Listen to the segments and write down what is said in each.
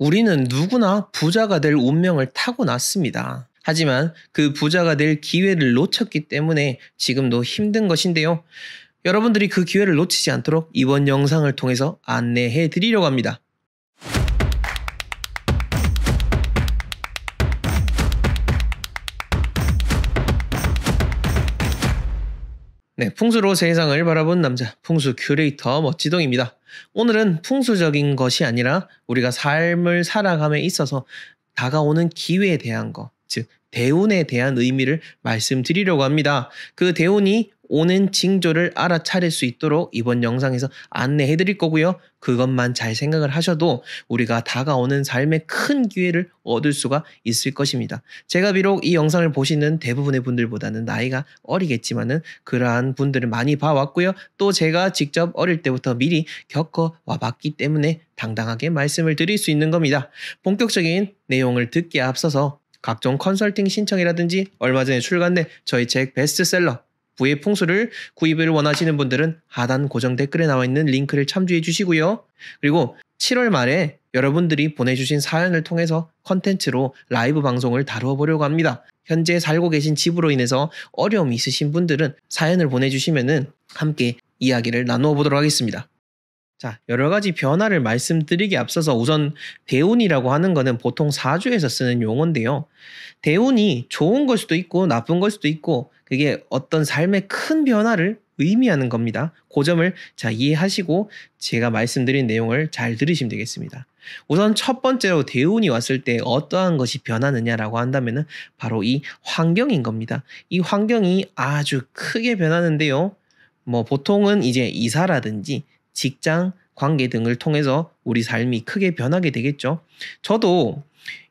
우리는 누구나 부자가 될 운명을 타고났습니다. 하지만 그 부자가 될 기회를 놓쳤기 때문에 지금도 힘든 것인데요. 여러분들이 그 기회를 놓치지 않도록 이번 영상을 통해서 안내해 드리려고 합니다. 네, 풍수로 세상을 바라본 남자, 풍수 큐레이터 멋지동입니다. 오늘은 풍수적인 것이 아니라 우리가 삶을 살아감에 있어서 다가오는 기회에 대한 것, 즉, 대운에 대한 의미를 말씀드리려고 합니다. 그 대운이 오는 징조를 알아차릴 수 있도록 이번 영상에서 안내해 드릴 거고요. 그것만 잘 생각을 하셔도 우리가 다가오는 삶의 큰 기회를 얻을 수가 있을 것입니다. 제가 비록 이 영상을 보시는 대부분의 분들보다는 나이가 어리겠지만은 그러한 분들을 많이 봐왔고요. 또 제가 직접 어릴 때부터 미리 겪어와 봤기 때문에 당당하게 말씀을 드릴 수 있는 겁니다. 본격적인 내용을 듣기에 앞서서 각종 컨설팅 신청이라든지 얼마 전에 출간된 저희 책 베스트셀러 부의 풍수를 구입을 원하시는 분들은 하단 고정 댓글에 나와 있는 링크를 참조해 주시고요. 그리고 7월 말에 여러분들이 보내주신 사연을 통해서 컨텐츠로 라이브 방송을 다루어 보려고 합니다. 현재 살고 계신 집으로 인해서 어려움이 있으신 분들은 사연을 보내주시면 함께 이야기를 나누어 보도록 하겠습니다. 자, 여러 가지 변화를 말씀드리기 앞서서 우선 대운이라고 하는 거는 보통 사주에서 쓰는 용어인데요. 대운이 좋은 걸 수도 있고 나쁜 걸 수도 있고 그게 어떤 삶의 큰 변화를 의미하는 겁니다. 그 점을 잘 이해하시고 제가 말씀드린 내용을 잘 들으시면 되겠습니다. 우선 첫 번째로 대운이 왔을 때 어떠한 것이 변하느냐라고 한다면 바로 이 환경인 겁니다. 이 환경이 아주 크게 변하는데요. 뭐 보통은 이제 이사라든지 직장, 관계 등을 통해서 우리 삶이 크게 변하게 되겠죠. 저도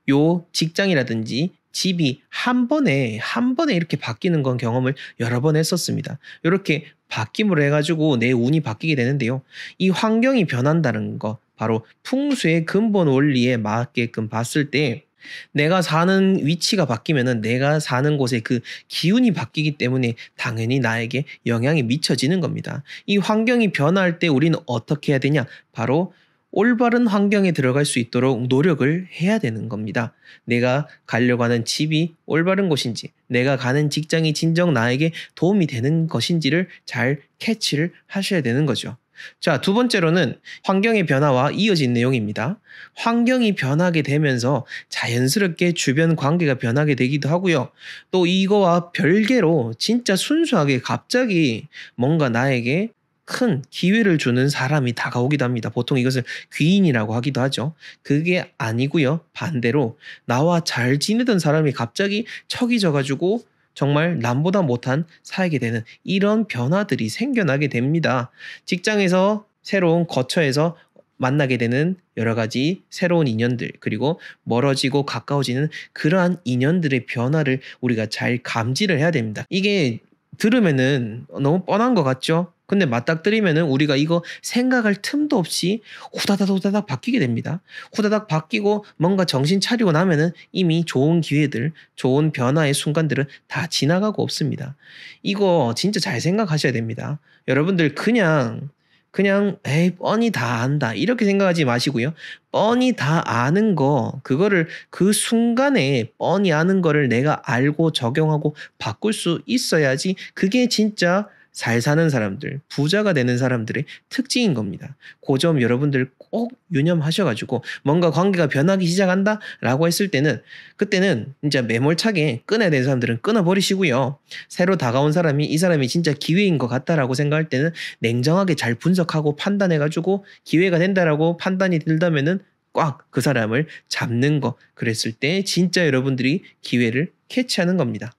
요 직장이라든지 집이 한 번에 한 번에 이렇게 바뀌는 건 경험을 여러 번 했었습니다. 이렇게 바뀜으로 해가지고 내 운이 바뀌게 되는데요. 이 환경이 변한다는 거 바로 풍수의 근본 원리에 맞게끔 봤을 때 내가 사는 위치가 바뀌면은 내가 사는 곳의 그 기운이 바뀌기 때문에 당연히 나에게 영향이 미쳐지는 겁니다. 이 환경이 변할 때 우리는 어떻게 해야 되냐? 바로 올바른 환경에 들어갈 수 있도록 노력을 해야 되는 겁니다. 내가 가려고 하는 집이 올바른 곳인지, 내가 가는 직장이 진정 나에게 도움이 되는 것인지를 잘 캐치를 하셔야 되는 거죠. 자, 두 번째로는 환경의 변화와 이어진 내용입니다. 환경이 변하게 되면서 자연스럽게 주변 관계가 변하게 되기도 하고요. 또 이거와 별개로 진짜 순수하게 갑자기 뭔가 나에게 큰 기회를 주는 사람이 다가오기도 합니다. 보통 이것을 귀인이라고 하기도 하죠. 그게 아니고요. 반대로 나와 잘 지내던 사람이 갑자기 척이 져가지고 정말 남보다 못한 사이게 되는 이런 변화들이 생겨나게 됩니다. 직장에서 새로운 거처에서 만나게 되는 여러 가지 새로운 인연들, 그리고 멀어지고 가까워지는 그러한 인연들의 변화를 우리가 잘 감지를 해야 됩니다. 이게 들으면은 너무 뻔한 것 같죠? 근데 맞닥뜨리면은 우리가 이거 생각할 틈도 없이 후다닥 후다닥 바뀌게 됩니다. 후다닥 바뀌고 뭔가 정신 차리고 나면은 이미 좋은 기회들, 좋은 변화의 순간들은 다 지나가고 없습니다. 이거 진짜 잘 생각하셔야 됩니다. 여러분들 그냥 그냥 에이 뻔히 다 안다 이렇게 생각하지 마시고요. 뻔히 다 아는 거 그거를 그 순간에 뻔히 아는 거를 내가 알고 적용하고 바꿀 수 있어야지 그게 진짜 잘 사는 사람들, 부자가 되는 사람들의 특징인 겁니다. 고점 그 여러분들 꼭 유념하셔가지고 뭔가 관계가 변하기 시작한다 라고 했을 때는 그때는 진짜 매몰차게 끊어야 되는 사람들은 끊어버리시고요. 새로 다가온 사람이 이 사람이 진짜 기회인 것 같다라고 생각할 때는 냉정하게 잘 분석하고 판단해가지고 기회가 된다라고 판단이 들다면은 꽉 그 사람을 잡는 거. 그랬을 때 진짜 여러분들이 기회를 캐치하는 겁니다.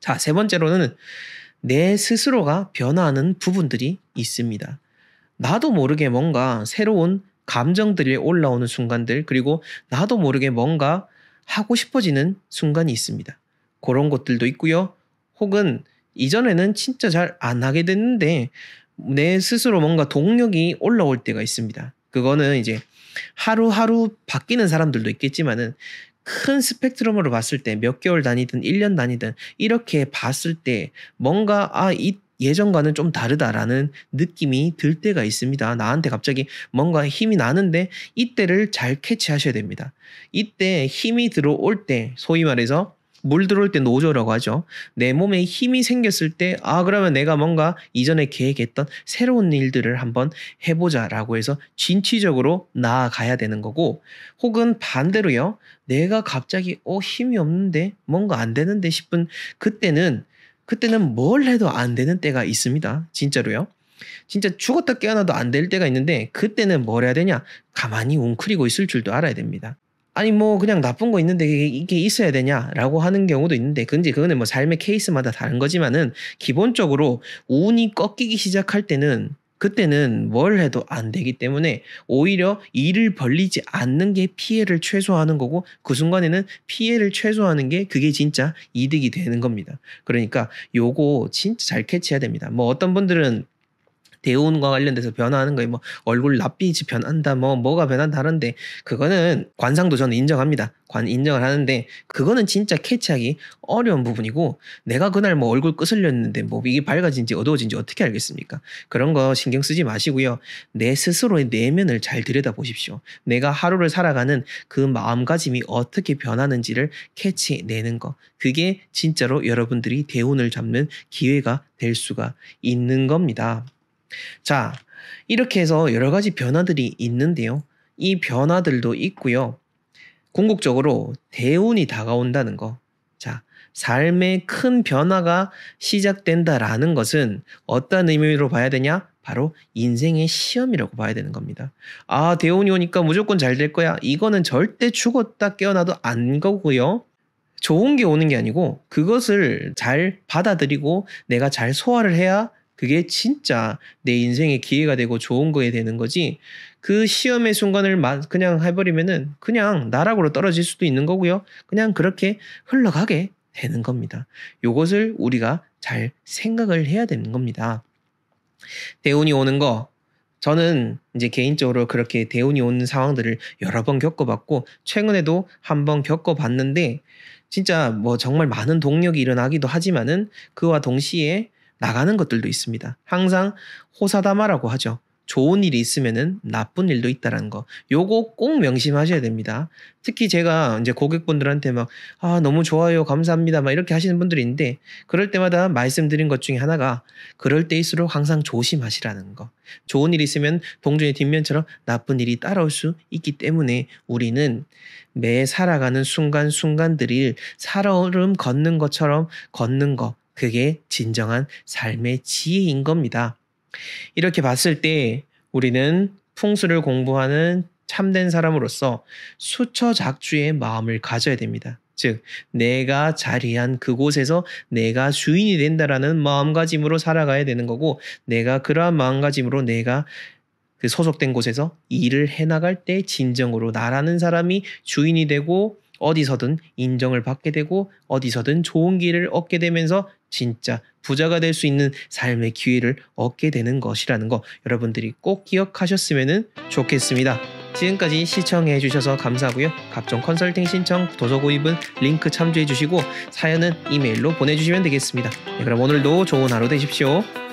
자, 세 번째로는 내 스스로가 변화하는 부분들이 있습니다. 나도 모르게 뭔가 새로운 감정들이 올라오는 순간들, 그리고 나도 모르게 뭔가 하고 싶어지는 순간이 있습니다. 그런 것들도 있고요. 혹은 이전에는 진짜 잘 안 하게 됐는데 내 스스로 뭔가 동력이 올라올 때가 있습니다. 그거는 이제 하루하루 바뀌는 사람들도 있겠지만은 큰 스펙트럼으로 봤을 때 몇 개월 다니든 1년 다니든 이렇게 봤을 때 뭔가 아, 이 예전과는 좀 다르다라는 느낌이 들 때가 있습니다. 나한테 갑자기 뭔가 힘이 나는데 이때를 잘 캐치하셔야 됩니다. 이때 힘이 들어올 때 소위 말해서 물 들어올 때 노조라고 하죠. 내 몸에 힘이 생겼을 때, 아, 그러면 내가 뭔가 이전에 계획했던 새로운 일들을 한번 해보자 라고 해서 진취적으로 나아가야 되는 거고, 혹은 반대로요, 내가 갑자기, 어, 힘이 없는데, 뭔가 안 되는데 싶은 그때는, 그때는 뭘 해도 안 되는 때가 있습니다. 진짜로요. 진짜 죽었다 깨어나도 안 될 때가 있는데 그때는 뭘 해야 되냐? 가만히 웅크리고 있을 줄도 알아야 됩니다. 아니 뭐 그냥 나쁜 거 있는데 이게 있어야 되냐라고 하는 경우도 있는데 근데 그거는 뭐 삶의 케이스마다 다른 거지만은 기본적으로 운이 꺾이기 시작할 때는 그때는 뭘 해도 안 되기 때문에 오히려 일을 벌리지 않는 게 피해를 최소화하는 거고 그 순간에는 피해를 최소화하는 게 그게 진짜 이득이 되는 겁니다. 그러니까 요거 진짜 잘 캐치해야 됩니다. 뭐 어떤 분들은 대운과 관련돼서 변화하는 거에 뭐 얼굴 납빛이 변한다 뭐 뭐가 변한다 하는데 그거는 관상도 저는 인정합니다. 관 인정을 하는데 그거는 진짜 캐치하기 어려운 부분이고 내가 그날 뭐 얼굴 끄슬렸는데 뭐 이게 밝아진지 어두워진지 어떻게 알겠습니까? 그런 거 신경 쓰지 마시고요. 내 스스로의 내면을 잘 들여다보십시오. 내가 하루를 살아가는 그 마음가짐이 어떻게 변하는지를 캐치내는 거. 그게 진짜로 여러분들이 대운을 잡는 기회가 될 수가 있는 겁니다. 자, 이렇게 해서 여러 가지 변화들이 있는데요. 이 변화들도 있고요. 궁극적으로 대운이 다가온다는 거. 자, 삶의 큰 변화가 시작된다라는 것은 어떤 의미로 봐야 되냐? 바로 인생의 시험이라고 봐야 되는 겁니다. 아, 대운이 오니까 무조건 잘 될 거야. 이거는 절대 죽었다 깨어나도 안 거고요. 좋은 게 오는 게 아니고 그것을 잘 받아들이고 내가 잘 소화를 해야 그게 진짜 내 인생의 기회가 되고 좋은 거에 되는 거지. 그 시험의 순간을 그냥 해버리면은 그냥 나락으로 떨어질 수도 있는 거고요. 그냥 그렇게 흘러가게 되는 겁니다. 요것을 우리가 잘 생각을 해야 되는 겁니다. 대운이 오는 거, 저는 이제 개인적으로 그렇게 대운이 오는 상황들을 여러 번 겪어봤고, 최근에도 한 번 겪어봤는데, 진짜 뭐 정말 많은 동력이 일어나기도 하지만은 그와 동시에 나가는 것들도 있습니다. 항상 호사다마라고 하죠. 좋은 일이 있으면은 나쁜 일도 있다라는 거. 요거 꼭 명심하셔야 됩니다. 특히 제가 이제 고객분들한테 막, 아, 너무 좋아요. 감사합니다. 막 이렇게 하시는 분들이 있는데, 그럴 때마다 말씀드린 것 중에 하나가, 그럴 때일수록 항상 조심하시라는 거. 좋은 일이 있으면 동전의 뒷면처럼 나쁜 일이 따라올 수 있기 때문에 우리는 매 살아가는 순간순간들을 살얼음 걷는 것처럼 걷는 거. 그게 진정한 삶의 지혜인 겁니다. 이렇게 봤을 때 우리는 풍수를 공부하는 참된 사람으로서 수처작주의 마음을 가져야 됩니다. 즉, 내가 자리한 그곳에서 내가 주인이 된다라는 마음가짐으로 살아가야 되는 거고, 내가 그러한 마음가짐으로 내가 그 소속된 곳에서 일을 해나갈 때 진정으로 나라는 사람이 주인이 되고, 어디서든 인정을 받게 되고, 어디서든 좋은 길을 얻게 되면서 진짜 부자가 될 수 있는 삶의 기회를 얻게 되는 것이라는 거 여러분들이 꼭 기억하셨으면 좋겠습니다. 지금까지 시청해 주셔서 감사하고요. 각종 컨설팅 신청, 도서 구입은 링크 참조해 주시고 사연은 이메일로 보내주시면 되겠습니다. 네, 그럼 오늘도 좋은 하루 되십시오.